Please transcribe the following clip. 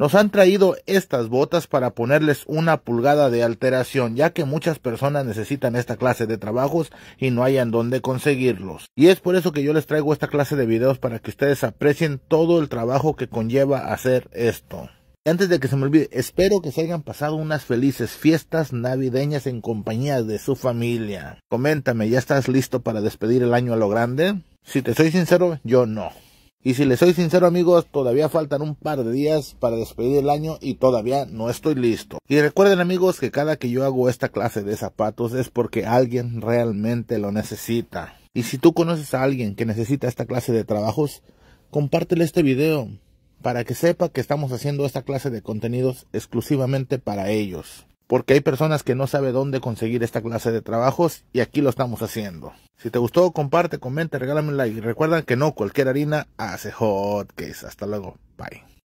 Nos han traído estas botas para ponerles una pulgada de alteración, ya que muchas personas necesitan esta clase de trabajos y no hayan dónde conseguirlos. Y es por eso que yo les traigo esta clase de videos para que ustedes aprecien todo el trabajo que conlleva hacer esto. Antes de que se me olvide, espero que se hayan pasado unas felices fiestas navideñas en compañía de su familia. Coméntame, ¿ya estás listo para despedir el año a lo grande? Si te soy sincero, yo no. Y si les soy sincero amigos, todavía faltan un par de días para despedir el año y todavía no estoy listo. Y recuerden amigos que cada que yo hago esta clase de zapatos es porque alguien realmente lo necesita. Y si tú conoces a alguien que necesita esta clase de trabajos, compártele este video para que sepa que estamos haciendo esta clase de contenidos exclusivamente para ellos. Porque hay personas que no saben dónde conseguir esta clase de trabajos y aquí lo estamos haciendo. Si te gustó, comparte, comenta, regálame un like. Y recuerda que no cualquier harina hace hot Hasta luego. Bye.